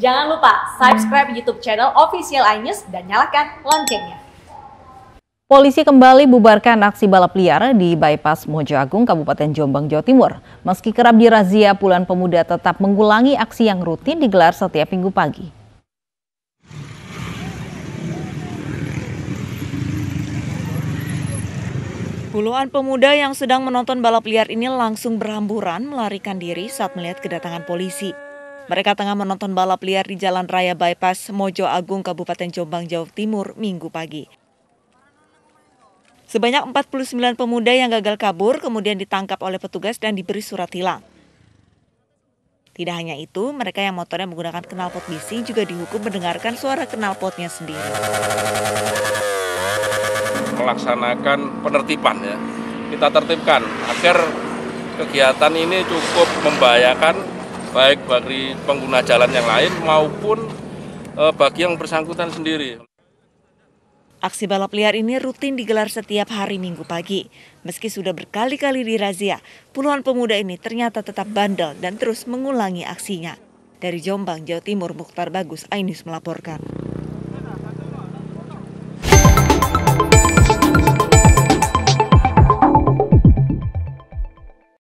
Jangan lupa subscribe YouTube channel Official iNews dan nyalakan loncengnya. Polisi kembali bubarkan aksi balap liar di bypass Mojo Agung, Kabupaten Jombang, Jawa Timur. Meski kerap dirazia, puluhan pemuda tetap mengulangi aksi yang rutin digelar setiap minggu pagi. Puluhan pemuda yang sedang menonton balap liar ini langsung berhamburan melarikan diri saat melihat kedatangan polisi. Mereka tengah menonton balap liar di Jalan Raya Bypass Mojo Agung, Kabupaten Jombang, Jawa Timur, Minggu pagi. Sebanyak 49 pemuda yang gagal kabur kemudian ditangkap oleh petugas dan diberi surat hilang. Tidak hanya itu, mereka yang motornya menggunakan knalpot bising juga dihukum mendengarkan suara knalpotnya sendiri. Melaksanakan penertiban ya, kita tertibkan agar kegiatan ini cukup membahayakan baik bagi pengguna jalan yang lain maupun eh, bagi yang bersangkutan sendiri. Aksi balap liar ini rutin digelar setiap hari Minggu pagi. Meski sudah berkali-kali dirazia, puluhan pemuda ini ternyata tetap bandel dan terus mengulangi aksinya. Dari Jombang, Jawa Timur, Mukhtar Bagus, Ainus melaporkan.